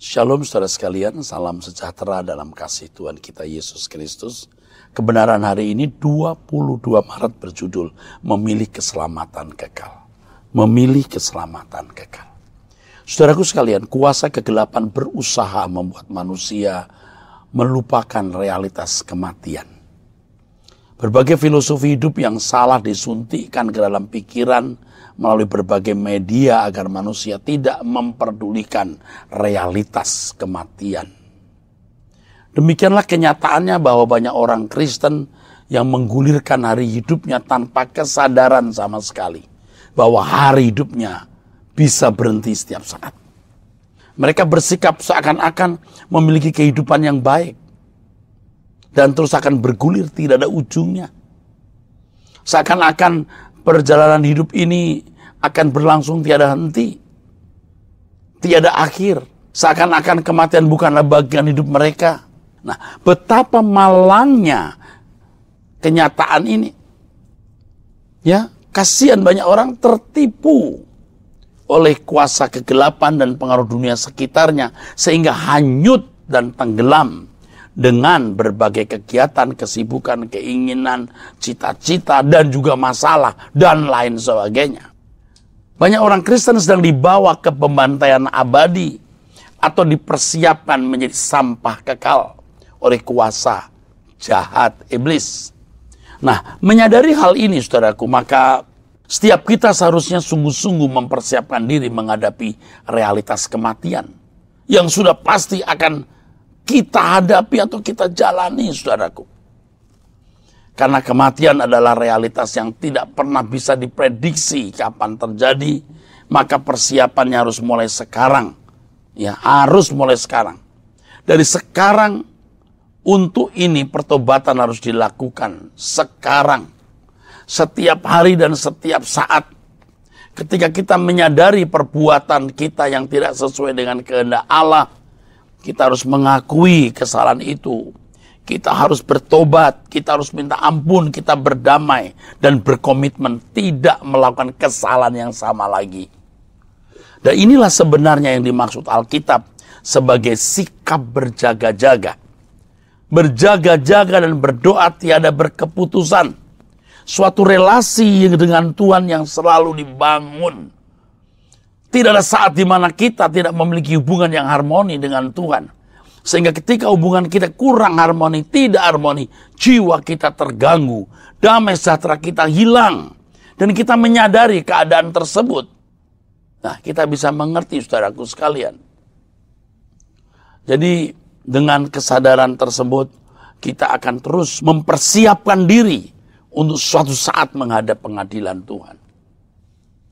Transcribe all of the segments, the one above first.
Shalom saudara sekalian, salam sejahtera dalam kasih Tuhan kita Yesus Kristus. Kebenaran hari ini 22 Maret berjudul Memilih Keselamatan Kekal. Memilih Keselamatan Kekal. Saudaraku sekalian, kuasa kegelapan berusaha membuat manusia melupakan realitas kematian. Berbagai filosofi hidup yang salah disuntikkan ke dalam pikiran melalui berbagai media agar manusia tidak memperdulikan realitas kematian. Demikianlah kenyataannya bahwa banyak orang Kristen yang menggulirkan hari hidupnya tanpa kesadaran sama sekali bahwa hari hidupnya bisa berhenti setiap saat. Mereka bersikap seakan-akan memiliki kehidupan yang baik, dan terus akan bergulir tidak ada ujungnya. Seakan-akan perjalanan hidup ini akan berlangsung tiada henti. Tiada akhir. Seakan-akan kematian bukanlah bagian hidup mereka. Nah, betapa malangnya kenyataan ini. Ya, kasihan banyak orang tertipu oleh kuasa kegelapan dan pengaruh dunia sekitarnya sehingga hanyut dan tenggelam dengan berbagai kegiatan, kesibukan, keinginan, cita-cita, dan juga masalah, dan lain sebagainya. Banyak orang Kristen sedang dibawa ke pembantaian abadi atau dipersiapkan menjadi sampah kekal oleh kuasa jahat iblis. Nah, menyadari hal ini, saudaraku, maka setiap kita seharusnya sungguh-sungguh mempersiapkan diri menghadapi realitas kematian yang sudah pasti akan kita hadapi atau kita jalani, saudaraku. Karena kematian adalah realitas yang tidak pernah bisa diprediksi kapan terjadi, maka persiapannya harus mulai sekarang. Ya, harus mulai sekarang. Dari sekarang untuk ini pertobatan harus dilakukan sekarang. Setiap hari dan setiap saat ketika kita menyadari perbuatan kita yang tidak sesuai dengan kehendak Allah, kita harus mengakui kesalahan itu. Kita harus bertobat, kita harus minta ampun, kita berdamai dan berkomitmen tidak melakukan kesalahan yang sama lagi. Dan inilah sebenarnya yang dimaksud Alkitab sebagai sikap berjaga-jaga. Berjaga-jaga dan berdoa tiada berkeputusan. Suatu relasi dengan Tuhan yang selalu dibangun tidak ada saat di mana kita tidak memiliki hubungan yang harmoni dengan Tuhan. Sehingga ketika hubungan kita kurang harmoni, tidak harmoni, jiwa kita terganggu, damai sejahtera kita hilang. Dan kita menyadari keadaan tersebut. Nah, kita bisa mengerti saudaraku sekalian. Jadi, dengan kesadaran tersebut, kita akan terus mempersiapkan diri untuk suatu saat menghadap pengadilan Tuhan.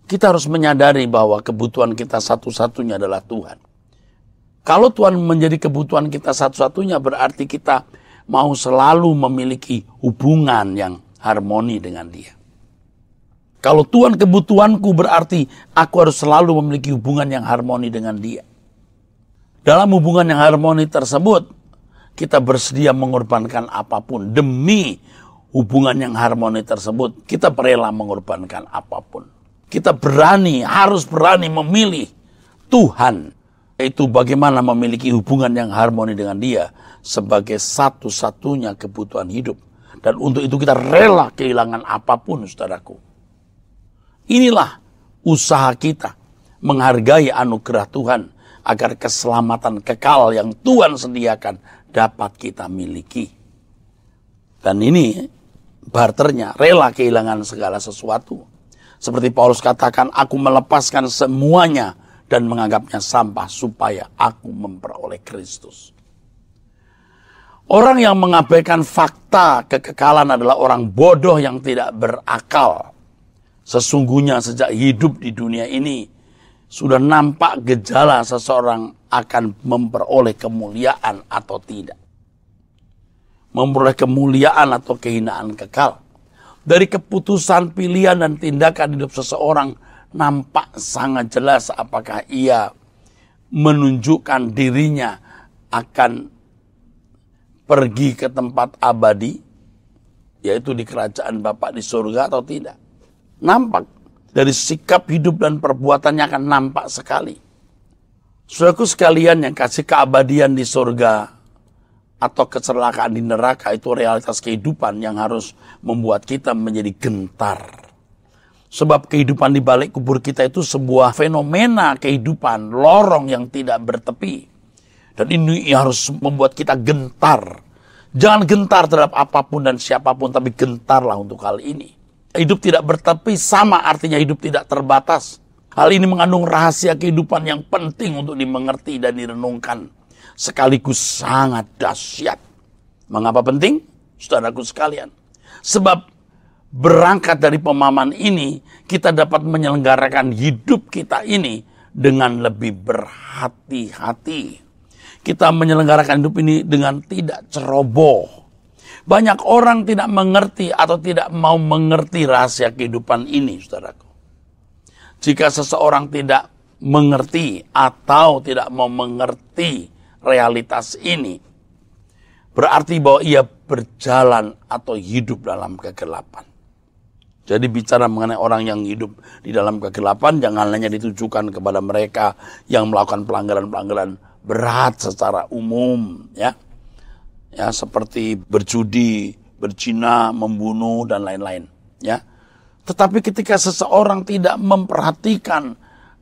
Kita harus menyadari bahwa kebutuhan kita satu-satunya adalah Tuhan. Kalau Tuhan menjadi kebutuhan kita satu-satunya berarti kita mau selalu memiliki hubungan yang harmoni dengan dia. Kalau Tuhan kebutuhanku berarti aku harus selalu memiliki hubungan yang harmoni dengan dia. Dalam hubungan yang harmoni tersebut, kita bersedia mengorbankan apapun demi hubungan yang harmoni tersebut. Kita rela mengorbankan apapun. Kita berani, harus berani memilih Tuhan. Itu bagaimana memiliki hubungan yang harmoni dengan dia sebagai satu-satunya kebutuhan hidup. Dan untuk itu kita rela kehilangan apapun, saudaraku. Inilah usaha kita menghargai anugerah Tuhan agar keselamatan kekal yang Tuhan sediakan dapat kita miliki. Dan ini barternya rela kehilangan segala sesuatu seperti Paulus katakan, aku melepaskan semuanya dan menganggapnya sampah supaya aku memperoleh Kristus. Orang yang mengabaikan fakta kekekalan adalah orang bodoh yang tidak berakal. Sesungguhnya sejak hidup di dunia ini sudah nampak gejala seseorang akan memperoleh kemuliaan atau tidak. Memperoleh kemuliaan atau kehinaan kekal dari keputusan pilihan dan tindakan hidup seseorang nampak sangat jelas apakah ia menunjukkan dirinya akan pergi ke tempat abadi yaitu di kerajaan Bapa di surga atau tidak. Nampak dari sikap hidup dan perbuatannya akan nampak sekali. Saudaraku sekalian yang kasih keabadian di surga atau kecelakaan di neraka itu realitas kehidupan yang harus membuat kita menjadi gentar. Sebab kehidupan di balik kubur kita itu sebuah fenomena kehidupan, lorong yang tidak bertepi. Dan ini harus membuat kita gentar. Jangan gentar terhadap apapun dan siapapun, tapi gentarlah untuk hal ini. Hidup tidak bertepi sama artinya hidup tidak terbatas. Hal ini mengandung rahasia kehidupan yang penting untuk dimengerti dan direnungkan sekaligus sangat dahsyat. Mengapa penting? Saudaraku sekalian. Sebab berangkat dari pemahaman ini, kita dapat menyelenggarakan hidup kita ini dengan lebih berhati-hati. Kita menyelenggarakan hidup ini dengan tidak ceroboh. Banyak orang tidak mengerti atau tidak mau mengerti rahasia kehidupan ini, saudaraku. Jika seseorang tidak mengerti atau tidak mau mengerti realitas ini, berarti bahwa ia berjalan atau hidup dalam kegelapan. Jadi bicara mengenai orang yang hidup di dalam kegelapan, jangan hanya ditujukan kepada mereka yang melakukan pelanggaran-pelanggaran berat secara umum, ya, ya seperti berjudi, berzina, membunuh dan lain-lain, ya. Tetapi ketika seseorang tidak memperhatikan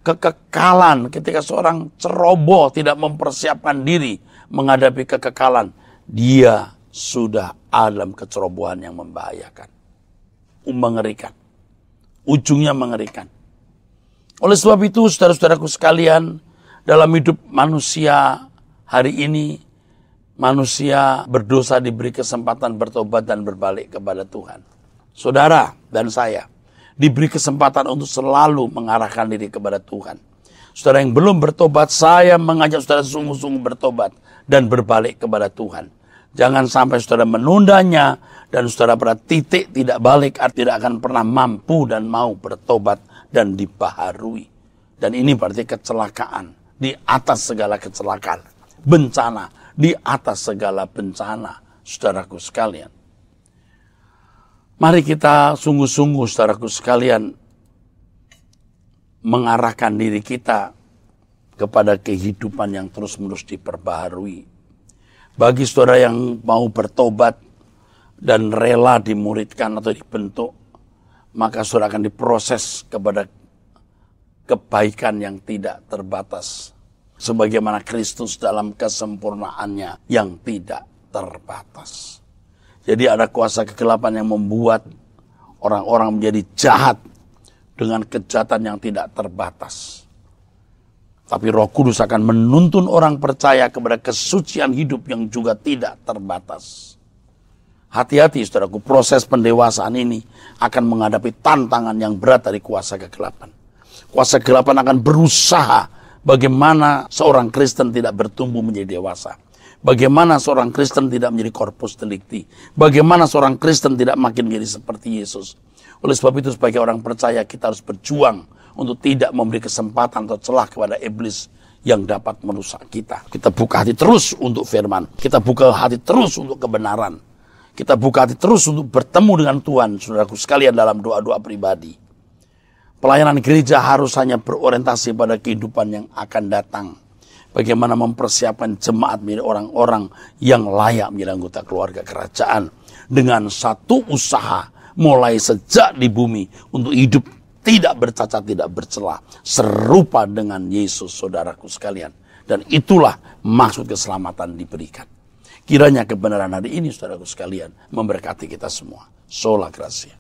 kekekalan ketika seorang ceroboh tidak mempersiapkan diri menghadapi kekekalan dia sudah alam kecerobohan yang membahayakan um mengerikan ujungnya mengerikan oleh sebab itu saudara-saudaraku sekalian dalam hidup manusia hari ini manusia berdosa diberi kesempatan bertobat dan berbalik kepada Tuhan saudara dan saya diberi kesempatan untuk selalu mengarahkan diri kepada Tuhan. Saudara yang belum bertobat, saya mengajak saudara sungguh-sungguh bertobat dan berbalik kepada Tuhan. Jangan sampai saudara menundanya dan saudara pada titik tidak balik artinya tidak akan pernah mampu dan mau bertobat dan dibaharui. Dan ini berarti kecelakaan di atas segala kecelakaan, bencana di atas segala bencana, saudaraku sekalian. Mari kita sungguh-sungguh, saudaraku sekalian, mengarahkan diri kita kepada kehidupan yang terus-menerus diperbaharui. Bagi saudara yang mau bertobat dan rela dimuridkan atau dibentuk, maka saudara akan diproses kepada kebaikan yang tidak terbatas. Sebagaimana Kristus dalam kesempurnaannya yang tidak terbatas. Jadi ada kuasa kegelapan yang membuat orang-orang menjadi jahat dengan kejahatan yang tidak terbatas. Tapi Roh Kudus akan menuntun orang percaya kepada kesucian hidup yang juga tidak terbatas. Hati-hati saudaraku, proses pendewasaan ini akan menghadapi tantangan yang berat dari kuasa kegelapan. Kuasa kegelapan akan berusaha Bagaimana seorang Kristen tidak bertumbuh menjadi dewasa? Bagaimana seorang Kristen tidak menjadi korpus delikti? Bagaimana seorang Kristen tidak makin menjadi seperti Yesus? Oleh sebab itu sebagai orang percaya kita harus berjuang untuk tidak memberi kesempatan atau celah kepada iblis yang dapat merusak kita. Kita buka hati terus untuk firman. Kita buka hati terus untuk kebenaran. Kita buka hati terus untuk bertemu dengan Tuhan, saudaraku sekalian dalam doa-doa pribadi. Pelayanan gereja harus hanya berorientasi pada kehidupan yang akan datang. Bagaimana mempersiapkan jemaat menjadi orang-orang yang layak menjadi anggota keluarga kerajaan. Dengan satu usaha mulai sejak di bumi untuk hidup tidak bercacat, tidak bercelah. Serupa dengan Yesus saudaraku sekalian. Dan itulah maksud keselamatan diberikan. Kiranya kebenaran hari ini saudaraku sekalian memberkati kita semua. Sola Gracia.